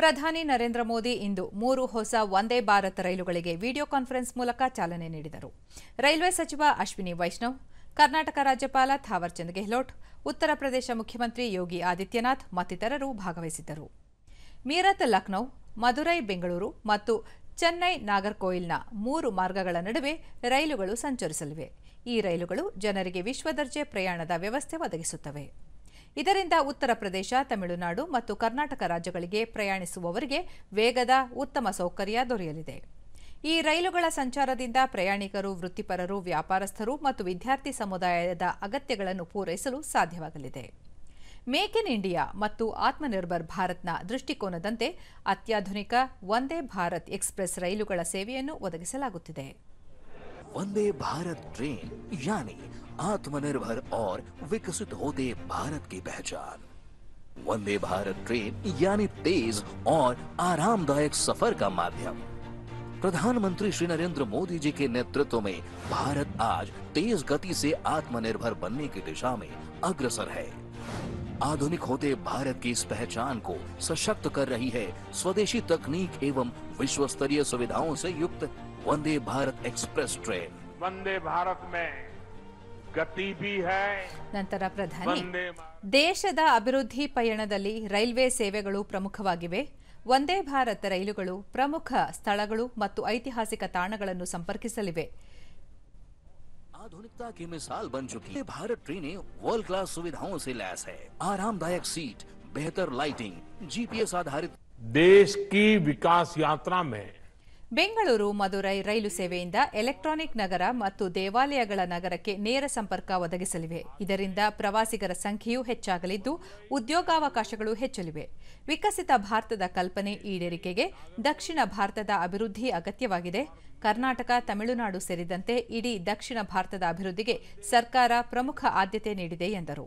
ಪ್ರಧಾನಿ ನರೇಂದ್ರ ಮೋದಿ ಇಂದು ಮೂರು ಹೊಸ ವಂದೇ ಭಾರತ್ ರೈಲುಗಳಿಗೆ ವಿಡಿಯೋ ಕಾನ್ಫರೆನ್ಸ್ ಮೂಲಕ ಚಾಲನೆ ನೀಡಿದರು ರೈಲ್ವೆ ಸಚಿವ ಅಶ್ವಿನಿ ವೈಷ್ಣವ್ ಕರ್ನಾಟಕ ರಾಜ್ಯಪಾಲ ಥಾವರ್ಚಂದ್ ಗೆಹ್ಲೋಟ್ ಉತ್ತರ ಪ್ರದೇಶ ಮುಖ್ಯಮಂತ್ರಿ ಯೋಗಿ ಆದಿತ್ಯನಾಥ್ ಮತ್ತಿತರರು ಭಾಗವಹಿಸಿದ್ದರು ಮೀರತ್ ಲಖನೌ ಮಧುರೈ ಬೆಂಗಳೂರು ಮತ್ತು ಚೆನ್ನೈ ನಾಗರ್ಕೋಯಿಲ್ನ ಮೂರು ಮಾರ್ಗಗಳ ನಡುವೆ ರೈಲುಗಳು ಸಂಚರಿಸಲಿವೆ ಈ ರೈಲುಗಳು ಜನರಿಗೆ ವಿಶ್ವದರ್ಜೆ ಪ್ರಯಾಣದ ವ್ಯವಸ್ಥೆ ಒದಗಿಸುತ್ತವೆ ಇದರಿಂದ ಉತ್ತರ ಪ್ರದೇಶ ತಮಿಳುನಾಡು ಮತ್ತು ಕರ್ನಾಟಕ ರಾಜ್ಯಗಳಿಗೆ ಪ್ರಯಾಣಿಸುವವರಿಗೆ ವೇಗದ ಉತ್ತಮ ಸೌಕರ್ಯ ದೊರೆಯಲಿದೆ ಈ ರೈಲುಗಳ ಸಂಚಾರದಿಂದ ಪ್ರಯಾಣಿಕರು ವೃತ್ತಿಪರರು ವ್ಯಾಪಾರಸ್ಥರು ಮತ್ತು ವಿದ್ಯಾರ್ಥಿ ಸಮುದಾಯದ ಅಗತ್ಯಗಳನ್ನು ಪೂರೈಸಲು ಸಾಧ್ಯವಾಗಲಿದೆ ಮೇಕ್ ಇನ್ ಇಂಡಿಯಾ ಮತ್ತು ಆತ್ಮನಿರ್ಭರ್ ಭಾರತ್ನ ದೃಷ್ಟಿಕೋನದಂತೆ ಅತ್ಯಾಧುನಿಕ ವಂದೇ ಭಾರತ್ ಎಕ್ಸ್ಪ್ರೆಸ್ ರೈಲುಗಳ ಸೇವೆಯನ್ನು ಒದಗಿಸಲಾಗುತ್ತಿದೆ ವಂದೇ ಭಾರತ್ ಯಾನಿ आत्मनिर्भर और विकसित होते भारत की पहचान वंदे भारत ट्रेन यानी तेज और आरामदायक सफर का माध्यम प्रधानमंत्री श्री नरेंद्र मोदी जी के नेतृत्व में भारत आज तेज गति से आत्मनिर्भर बनने की दिशा में अग्रसर है आधुनिक होते भारत की इस पहचान को सशक्त कर रही है स्वदेशी तकनीक एवं विश्व स्तरीय सुविधाओं से युक्त वंदे भारत एक्सप्रेस ट्रेन वंदे भारत में ನಂತರ ಪ್ರಧಾನಿ ದೇಶದ ಅಭಿವೃದ್ಧಿ ಪಯಣದಲ್ಲಿ ರೈಲ್ವೆ ಸೇವೆಗಳು ಪ್ರಮುಖವಾಗಿವೆ ಒಂದೇ ಭಾರತ ರೈಲುಗಳು ಪ್ರಮುಖ ಸ್ಥಳಗಳು ಮತ್ತು ಐತಿಹಾಸಿಕ ತಾಣಗಳನ್ನು ಸಂಪರ್ಕಿಸಲಿವೆ आधुनिकता की मिसाल बन चुकी है भारत ಲೈಟಿಂಗ್ वर्ल्ड क्लास सुविधाओं से लैस है आरामदायक सीट बेहतर लाइटिंग जीपीएस आधारित देश की विकास यात्रा ಬೆಂಗಳೂರು ಮಧುರೈ ರೈಲು ಸೇವೆಯಿಂದ ಎಲೆಕ್ಟ್ರಾನಿಕ್ ನಗರ ಮತ್ತು ದೇವಾಲಯಗಳ ನಗರಕ್ಕೆ ನೇರ ಸಂಪರ್ಕ ಒದಗಿಸಲಿವೆ ಇದರಿಂದ ಪ್ರವಾಸಿಗರ ಸಂಖ್ಯೆಯೂ ಹೆಚ್ಚಾಗಲಿದ್ದು ಉದ್ಯೋಗಾವಕಾಶಗಳು ಹೆಚ್ಚಲಿವೆ ವಿಕಸಿತ ಭಾರತದ ಕಲ್ಪನೆ ಈಡೇರಿಕೆಗೆ ದಕ್ಷಿಣ ಭಾರತದ ಅಭಿವೃದ್ಧಿ ಅಗತ್ಯವಾಗಿದೆ ಕರ್ನಾಟಕ ತಮಿಳುನಾಡು ಸೇರಿದಂತೆ ಇಡೀ ದಕ್ಷಿಣ ಭಾರತದ ಅಭಿವೃದ್ಧಿಗೆ ಸರ್ಕಾರ ಪ್ರಮುಖ ಆದ್ಯತೆ ನೀಡಿದೆ ಎಂದರು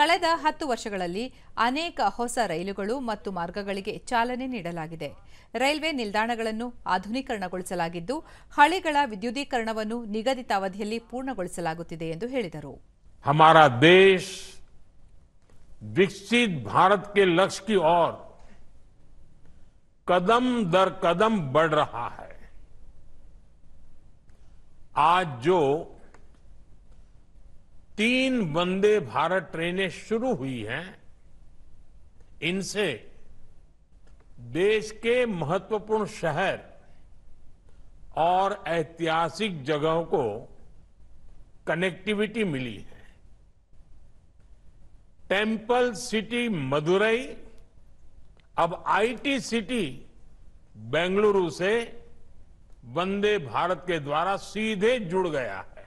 ಕಳೆದ ಹತ್ತು ವರ್ಷಗಳಲ್ಲಿ ಅನೇಕ ಹೊಸ ರೈಲುಗಳು ಮತ್ತು ಮಾರ್ಗಗಳಿಗೆ ಚಾಲನೆ ನೀಡಲಾಗಿದೆ ರೈಲ್ವೆ ನಿಲ್ದಾಣಗಳನ್ನು ಆಧುನೀಕರಣಗೊಳಿಸಲಾಗಿದ್ದು ಹಳಿಗಳ ವಿದ್ಯುದೀಕರಣವನ್ನು ನಿಗದಿತ ಅವಧಿಯಲ್ಲಿ ಪೂರ್ಣಗೊಳಿಸಲಾಗುತ್ತಿದೆ ಎಂದು ಹೇಳಿದರು ಹಮಾರ ದೇಶ विकसित भारत के लक्ष्य की ओर कदम दर कदम बढ़ रहा है आज जो तीन वंदे भारत ट्रेनें शुरू हुई हैं इनसे देश के महत्वपूर्ण शहर और ऐतिहासिक जगहों को कनेक्टिविटी मिली है टेम्पल सिटी मदुरई अब आईटी सिटी बेंगलुरु से वंदे भारत के द्वारा सीधे जुड़ गया है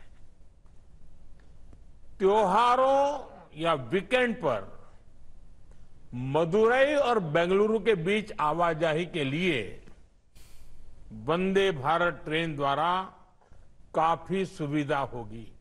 त्योहारों या वीकेंड पर मदुरई और बेंगलुरु के बीच आवाजाही के लिए वंदे भारत ट्रेन द्वारा काफी सुविधा होगी